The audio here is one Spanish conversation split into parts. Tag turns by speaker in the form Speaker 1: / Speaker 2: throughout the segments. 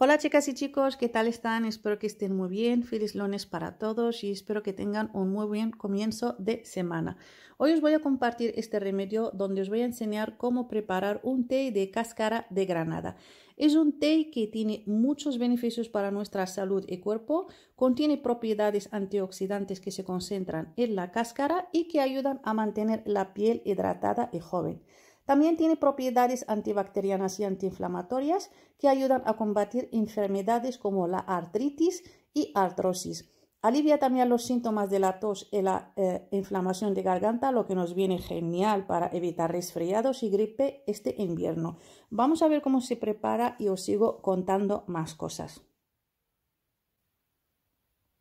Speaker 1: Hola chicas y chicos, ¿qué tal están? Espero que estén muy bien. Feliz lunes para todos y espero que tengan un muy buen comienzo de semana. Hoy os voy a compartir este remedio donde os voy a enseñar cómo preparar un té de cáscara de granada. Es un té que tiene muchos beneficios para nuestra salud y cuerpo, contiene propiedades antioxidantes que se concentran en la cáscara y que ayudan a mantener la piel hidratada y joven. También tiene propiedades antibacterianas y antiinflamatorias que ayudan a combatir enfermedades como la artritis y artrosis. Alivia también los síntomas de la tos y la eh, inflamación de garganta, lo que nos viene genial para evitar resfriados y gripe este invierno. Vamos a ver cómo se prepara y os sigo contando más cosas.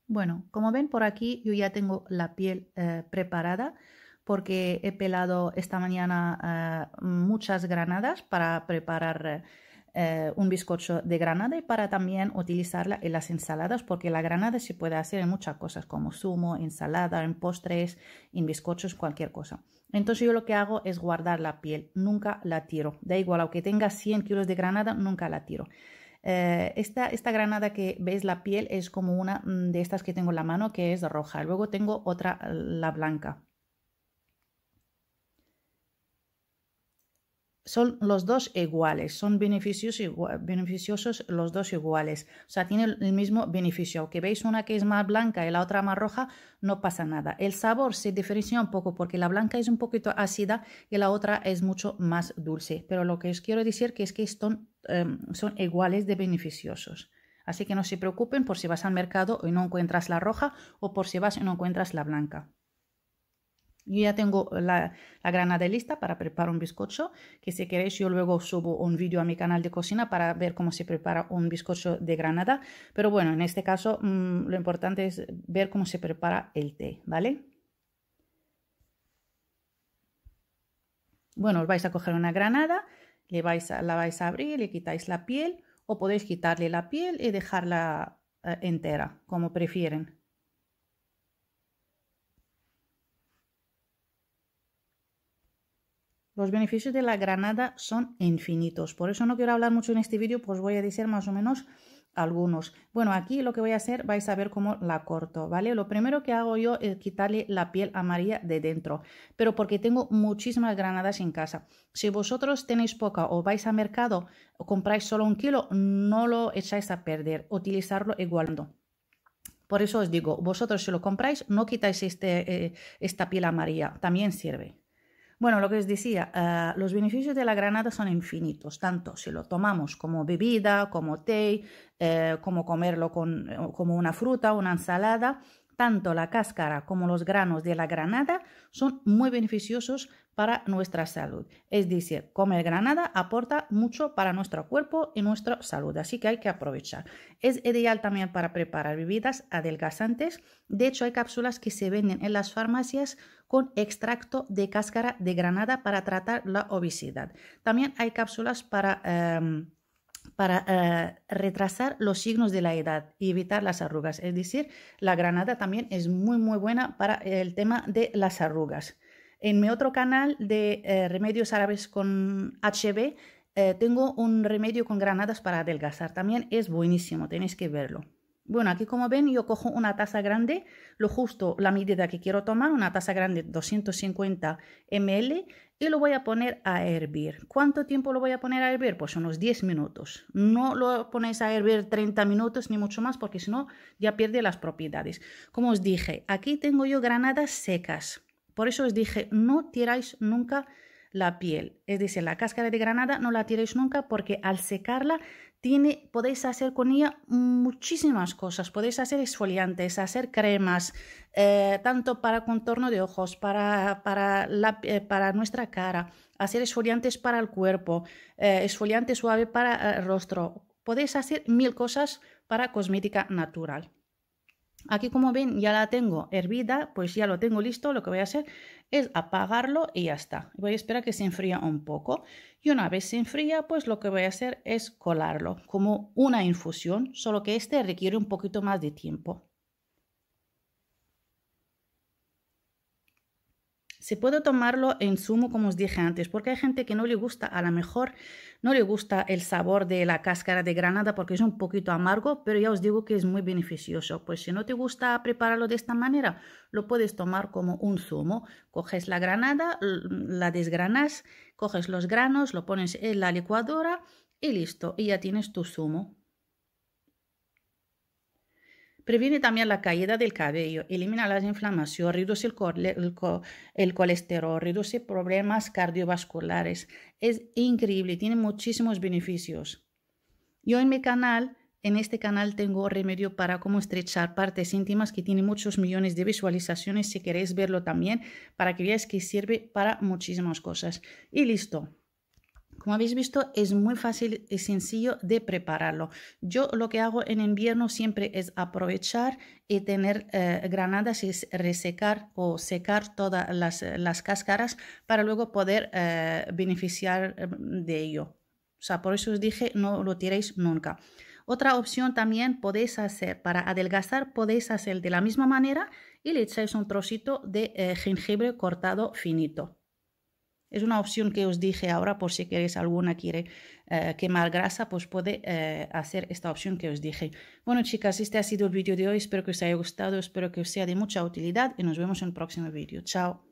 Speaker 1: Bueno, como ven por aquí yo ya tengo la piel eh, preparada porque he pelado esta mañana eh, muchas granadas para preparar eh, un bizcocho de granada y para también utilizarla en las ensaladas, porque la granada se puede hacer en muchas cosas, como zumo, ensalada, en postres, en bizcochos, cualquier cosa. Entonces yo lo que hago es guardar la piel, nunca la tiro. Da igual, aunque tenga 100 kilos de granada, nunca la tiro. Eh, esta, esta, granada que veis la piel es como una mm, de estas que tengo en la mano, que es roja. Luego tengo otra, la blanca, son los dos iguales, son beneficiosos los dos iguales, o sea, tienen el mismo beneficio. Aunque veis una que es más blanca y la otra más roja, no pasa nada. El sabor se diferencia un poco porque la blanca es un poquito ácida y la otra es mucho más dulce, pero lo que os quiero decir es que em, son iguales de beneficiosos. Así que no se preocupen por si vas al mercado y no encuentras la roja o por si vas y no encuentras la blanca. Yo ya tengo la, granada lista para preparar un bizcocho, que si queréis yo luego subo un vídeo a mi canal de cocina para ver cómo se prepara un bizcocho de granada. Pero bueno, en este caso mm, lo importante es ver cómo se prepara el té, ¿vale? Bueno, vais a coger una granada, le vais a, la vais a abrir, le quitáis la piel o podéis quitarle la piel y dejarla eh, entera, como prefieren. Los beneficios de la granada son infinitos. Por eso no quiero hablar mucho en este vídeo, pues voy a decir más o menos algunos. Bueno, aquí lo que voy a hacer, vais a ver cómo la corto, ¿vale? Lo primero que hago yo es quitarle la piel amarilla de dentro, pero porque tengo muchísimas granadas en casa. Si vosotros tenéis poca o vais a mercado o compráis solo un kilo, no lo echáis a perder, utilizarlo igualando. Por eso os digo, vosotros si lo compráis, no quitáis este, eh, esta piel amarilla, también sirve. Bueno, lo que os decía, eh, los beneficios de la granada son infinitos, tanto si lo tomamos como bebida, como té, eh, como comerlo con, eh, como una fruta, una ensalada, tanto la cáscara como los granos de la granada son muy beneficiosos para nuestra salud. Es decir, comer granada aporta mucho para nuestro cuerpo y nuestra salud, así que hay que aprovechar. Es ideal también para preparar bebidas adelgazantes. De hecho, hay cápsulas que se venden en las farmacias con extracto de cáscara de granada para tratar la obesidad. También hay cápsulas para... Em, para eh, retrasar los signos de la edad y evitar las arrugas. Es decir, la granada también es muy, muy buena para el tema de las arrugas. En mi otro canal de eh, remedios árabes con HB, eh, tengo un remedio con granadas para adelgazar. También es buenísimo, tenéis que verlo. Bueno, aquí como ven yo cojo una taza grande, lo justo la medida que quiero tomar, una taza grande 250 ml y lo voy a poner a hervir. ¿Cuánto tiempo lo voy a poner a hervir? Pues unos 10 minutos. No lo ponéis a hervir 30 minutos ni mucho más porque si no ya pierde las propiedades. Como os dije, aquí tengo yo granadas secas. Por eso os dije, no tiráis nunca la piel. Es decir, la cáscara de granada no la tiréis nunca porque al secarla podéis hacer con ella muchísimas cosas. Podéis hacer exfoliantes, hacer cremas, eh, tanto para contorno de ojos, para, nuestra cara, hacer exfoliantes para el cuerpo, eh, exfoliante suave para el eh, rostro. Podéis hacer mil cosas para cosmética natural. Aquí como ven ya la tengo hervida, pues ya lo tengo listo, lo que voy a hacer es apagarlo y ya está. Voy a esperar que se enfría un poco y una vez se enfría, pues lo que voy a hacer es colarlo como una infusión, solo que este requiere un poquito más de tiempo. se puede tomarlo en zumo, como os dije antes, porque hay gente que no le gusta, a lo mejor no le gusta el sabor de la cáscara de granada porque es un poquito amargo, pero ya os digo que es muy beneficioso. Pues si no te gusta prepararlo de esta manera, lo puedes tomar como un zumo. Coges la granada, la desgranas, coges los granos, lo pones en la licuadora y listo, y ya tienes tu zumo. Previene también la caída del cabello, elimina la inflamación, reduce el, el colesterol, reduce problemas cardiovasculares. Es increíble, tiene muchísimos beneficios. Yo en mi canal en este canal tengo remedio para cómo estrechar partes íntimas que tiene muchos millones de visualizaciones si queréis verlo también para que veáis que sirve para muchísimas cosas. Y listo. Como habéis visto, es muy fácil y sencillo de prepararlo. Yo lo que hago en invierno siempre es aprovechar y tener eh, granadas y resecar o secar todas las, cáscaras para luego poder eh, beneficiar mm, de ello. O sea, por eso os dije, no lo tiréis nunca. Otra opción también podéis hacer para adelgazar, podéis hacer de la misma manera y le echáis un trocito de eh, jengibre cortado finito. Es una opción que os dije ahora por si queréis alguna quiere eh, quemar grasa, pues puede eh, hacer esta opción que os dije. Bueno chicas, este ha sido el vídeo de hoy, espero que os haya gustado, espero que os sea de mucha utilidad y nos vemos en el próximo vídeo. Chao.